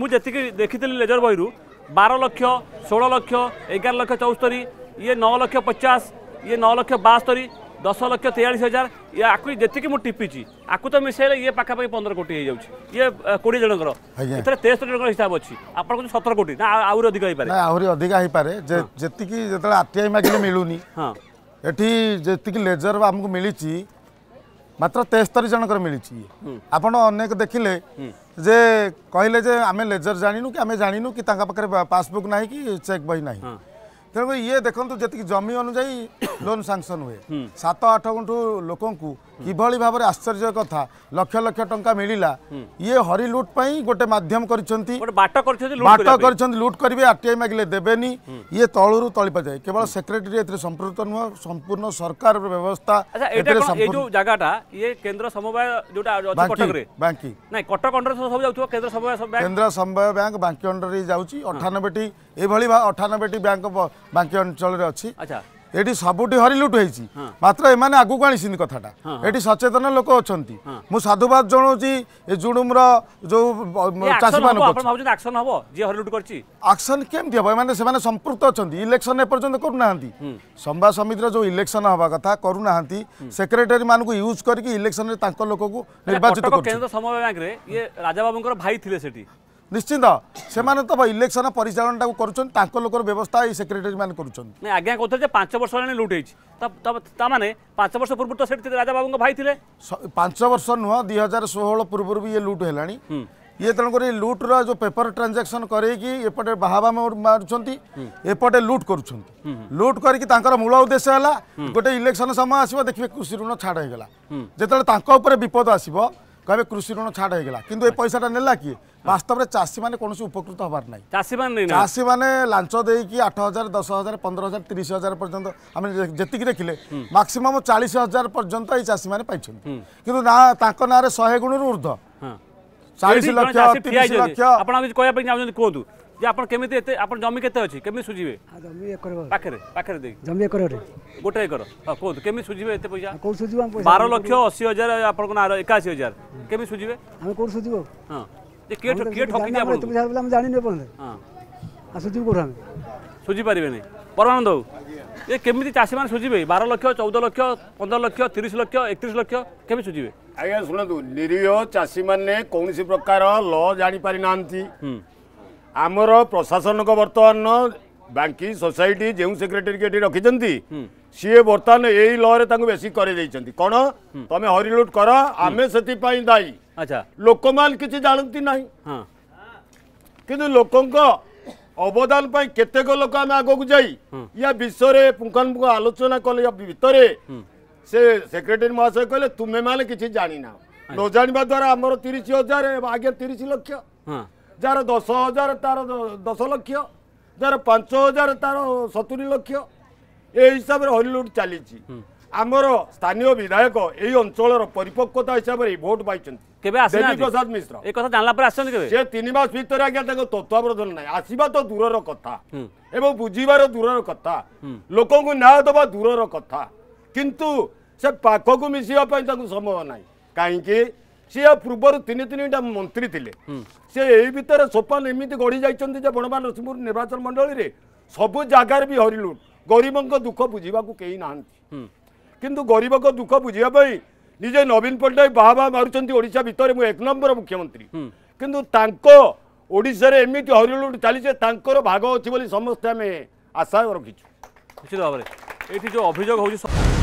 ମୁଁ ଯେତିକି ଦେଖିଥିଲି ଲେଜର ବହିରୁ ବାର ଲକ୍ଷ ଷୋହଳ ଲକ୍ଷ ଏଗାର ଲକ୍ଷ ଚଉସ୍ତରୀ ଇଏ ନଅ ଲକ୍ଷ ପଚାଶ ଇଏ ନଅ ଲକ୍ଷ ବାସ୍ତରୀ ଦଶ ଲକ୍ଷ ତେୟାଳିଶ ହଜାର ଇଏ ଆକୁ ଯେତିକି ମୁଁ ଟିପିଛି ଆକୁ ତ ମିଶାଇଲେ ଇଏ ପାଖାପାଖି ପନ୍ଦର କୋଟି ହେଇଯାଉଛି ଇଏ କୋଡ଼ିଏ ଜଣଙ୍କର ଏଥିରେ ତେସ୍ତରୀ ଜଣଙ୍କର ହିସାବ ଅଛି ଆପଣ କହୁଛନ୍ତି ସତର କୋଟି ନା ଆହୁରି ଅଧିକ ହେଇପାରେ ଆହୁରି ଅଧିକା ହେଇପାରେ ଯେ ଯେତିକି ଯେତେବେଳେ ଆର୍ ଟି ଆଇ ମାଗିଲେ ମିଳୁନି ହଁ ଏଠି ଯେତିକି ଲେଜର ଆମକୁ ମିଳିଛି ମାତ୍ର ତେସ୍ତରୀ ଜଣଙ୍କର ମିଳିଛି ଆପଣ ଅନେକ ଦେଖିଲେ ଯେ କହିଲେ ଯେ ଆମେ ଲେଜର୍ ଜାଣିନୁ କି ଆମେ ଜାଣିନୁ କି ତାଙ୍କ ପାଖରେ ପାସବୁକ୍ ନାହିଁ କି ଚେକ୍ ବହି ନାହିଁ तेणु ये देखो जी जमी अनुजाई लोन सांसन हुए सात आठ गुंठ लोक कि भाव में आश्चर्य कथ लक्ष लक्ष टा मिलला ये हरी लुट पर गोटे मध्यम करट कर लुट करेंगे आर टी आई मागिले देवेनी ये तलू तली पाए केवल सेक्रेटरी संप्रत नुह संपूर्ण सरकार व्यवस्था समवाय बैंक बांकी अंडर ही अठानबे अठानबे बैंक ବାଙ୍କୀ ଅଞ୍ଚଳରେ ଅଛି ଏଠି ସବୁଠି ହରିଲୁଟ ହେଇଛି ମାତ୍ର ଏମାନେ ଆଗକୁ ଆଣିଛନ୍ତି କଥାଟା ଏଠି ସଚେତନ ଲୋକ ଅଛନ୍ତି ମୁଁ ସାଧୁବାଦ ଜଣାଉଛି ଜୁଡୁମର ଯୋଉ ଚାଷୀମାନଙ୍କୁ ଆକ୍ସନ କେମିତି ହବ ଏମାନେ ସେମାନେ ସମ୍ପୃକ୍ତ ଅଛନ୍ତି ଇଲେକ୍ସନ ଏପର୍ଯ୍ୟନ୍ତ କରୁନାହାନ୍ତି ସମ୍ବାଦ ସମିତିର ଯୋଉ ଇଲେକ୍ସନ ହବା କଥା କରୁନାହାନ୍ତି ସେକ୍ରେଟାରୀ ମାନଙ୍କୁ ୟୁଜ୍ କରିକି ଇଲେକ୍ସନରେ ତାଙ୍କ ଲୋକକୁ ନିର୍ବାଚିତ ରାଜାବାବୁଙ୍କର ଭାଇ ଥିଲେ ସେଠି নিশ্চিত সে তো ইলেকশন পরিচালনাটা করছেন তাঁর লোকর ব্যবস্থা এই সেক্রেটারি মানে করছেন আজ্ঞা কোথায় যে পাঁচ বর্ষ হলে লুট হয়েছে তা মানে পাঁচ বর্ষ পূর্ব তো সেটি রাজাবাবুঙ্ ভাই লে পাঁচ বর্ষ নুহ দুই হাজার ষোহল পূর্ব ইয়ে লুট হল ইয়ে তেমকরি লুট্র যে পেপর ট্রানজাকশন করাই এপটে বাহাবা মারুচ্ছেন এপটে লুট করছেন লুট করি তাঁর মূল উদ্দেশ্য হল গোটে ইলেকশন সময় আসবে দেখবে কৃষি ঋণ ছাড় হয়ে গেল যেত তাঁর উপরে বিপদ আসবে কবে কৃষি ঋণ ছাড় হয়ে গেল কিন্তু এই আচ্ছা। পয়সাটা নেলা কি বাস্তবে চাষী মানে কোণী উপকৃত হবার নাই চাষী মানে চাষী মানে লাঞ্চ দিয়ে আট হাজার দশ হাজার পনেরো হাজার তিরিশ হাজার পর্যন্ত আমি যেত দেখিলে মাক্সিমম চাশ হাজার পর্যন্ত এই চাষী মানে পাইছেন কিন্তু না তাঁর নাঁরে শহে গুণর ঊর্ধ্ব চাশ লক্ষ তিরিশ লক্ষ আপনার ଯେ ଆପଣ କେମିତି ଏତେ ଆପଣ ଜମି କେତେ ଅଛି କେମିତି ସୁଝିବେ ଜମି ଏକର ପାଖରେ ପାଖରେ ଦେଇ ଜମି ଏକରରେ ଗୋଟେ ଏକର ହଁ କୁହନ୍ତୁ କେମିତି ସୁଝିବେ ଏତେ ପଇସା କୋଉଠି ସୁଝିବ ବାର ଲକ୍ଷ ଅଶୀ ହଜାର ଆପଣଙ୍କ ନାଁ ଏକାଅଶୀ ହଜାର କେମିତି ସୁଝିବେ ଆମେ କୋଉଠି ସୁଝିବ ହଁ ଯେ କିଏ କିଏ ଠକିଛି ଆପଣ ତୁମେ ଯାହା ଆମେ ଜାଣିନୁ ଏପର୍ଯ୍ୟନ୍ତ ହଁ ଆଉ ସୁଝିବୁ କୋଉଠି ଆମେ ସୁଝିପାରିବେନି ପରମାନନ୍ଦ ବାବୁ ଏ କେମିତି ଚାଷୀମାନେ ସୁଝିବେ ବାର ଲକ୍ଷ ଚଉଦ ଲକ୍ଷ ପନ୍ଦର ଲକ୍ଷ ତିରିଶ ଲକ୍ଷ ଏକତିରିଶ ଲକ୍ଷ କେମିତି ସୁଝିବେ ଆଜ୍ଞା ଶୁଣନ୍ତୁ ନିରୀହ ଚାଷୀମାନେ କୌଣସି ପ୍ରକାର ଲ ଜାଣିପାରି ନାହାନ୍ତି ଆମର ପ୍ରଶାସନକ ବର୍ତ୍ତମାନ ବ୍ୟାଙ୍କିଂ ସୋସାଇଟି ଯେଉଁ ସେକ୍ରେଟେରିଏଟ୍ ରଖିଛନ୍ତି ସିଏ ବର୍ତ୍ତମାନ ଏଇ ଲରେ ତାଙ୍କୁ ବେଶୀ କରିଦେଇଛନ୍ତି କ'ଣ ତମେ ହରିଲୁଟ୍ କର ଆମେ ସେଥିପାଇଁ ଦାୟୀ ଲୋକମାନେ କିଛି ଜାଣନ୍ତି ନାହିଁ କିନ୍ତୁ ଲୋକଙ୍କ ଅବଦାନ ପାଇଁ କେତେକ ଲୋକ ଆମେ ଆଗକୁ ଯାଇ ୟା ବିଷୟରେ ପୁଙ୍ଖାନ ପୁଙ୍ଖ ଆଲୋଚନା କଲେ ୟା ଭିତରେ ସେ ସେକ୍ରେଟେରୀ ମହାଶୟ କହିଲେ ତୁମେମାନେ କିଛି ଜାଣିନାହ ନ ଜାଣିବା ଦ୍ୱାରା ଆମର ତିରିଶ ହଜାର ଆଜ୍ଞା ତିରିଶ ଲକ୍ଷ ଯାହାର ଦଶ ହଜାର ତାର ଦଶ ଲକ୍ଷ ଯାହାର ପାଞ୍ଚ ହଜାର ତାର ସତୁରି ଲକ୍ଷ ଏ ହିସାବରେ ହରିଲୁଟ୍ ଚାଲିଛି ଆମର ସ୍ଥାନୀୟ ବିଧାୟକ ଏଇ ଅଞ୍ଚଳର ପରିପକ୍ଵତା ହିସାବରେ ଭୋଟ ପାଇଛନ୍ତି ସେ ତିନି ମାସ ଭିତରେ ଆଜ୍ଞା ତାଙ୍କ ତତ୍ତ୍ୱାବଧାନ ନାହିଁ ଆସିବା ତ ଦୂରର କଥା ଏବଂ ବୁଝିବାର ଦୂରର କଥା ଲୋକଙ୍କୁ ନ୍ୟାୟ ଦେବା ଦୂରର କଥା କିନ୍ତୁ ସେ ପାଖକୁ ମିଶିବା ପାଇଁ ତାଙ୍କୁ ସମ୍ଭବ ନାହିଁ କାହିଁକି ସିଏ ପୂର୍ବରୁ ତିନି ତିନିଟା ମନ୍ତ୍ରୀ ଥିଲେ ସେ ଏଇ ଭିତରେ ସୋପାନ ଏମିତି ଗଢ଼ି ଯାଇଛନ୍ତି ଯେ ବଣବା ନରସିଂହପୁର ନିର୍ବାଚନ ମଣ୍ଡଳୀରେ ସବୁ ଜାଗାରେ ବି ହରିଲୁଟ ଗରିବଙ୍କ ଦୁଃଖ ବୁଝିବାକୁ କେହି ନାହାନ୍ତି କିନ୍ତୁ ଗରିବଙ୍କ ଦୁଃଖ ବୁଝିବା ପାଇଁ ନିଜେ ନବୀନ ପଟ୍ଟନାୟକ ବାହା ବାହା ମାରୁଛନ୍ତି ଓଡ଼ିଶା ଭିତରେ ମୁଁ ଏକ ନମ୍ବର ମୁଖ୍ୟମନ୍ତ୍ରୀ କିନ୍ତୁ ତାଙ୍କ ଓଡ଼ିଶାରେ ଏମିତି ହରିଲୁଟ ଚାଲିଛି ତାଙ୍କର ଭାଗ ଅଛି ବୋଲି ସମସ୍ତେ ଆମେ ଆଶା ରଖିଛୁ ନିଶ୍ଚିତ ଭାବରେ ଏଠି ଯେଉଁ ଅଭିଯୋଗ ହେଉଛି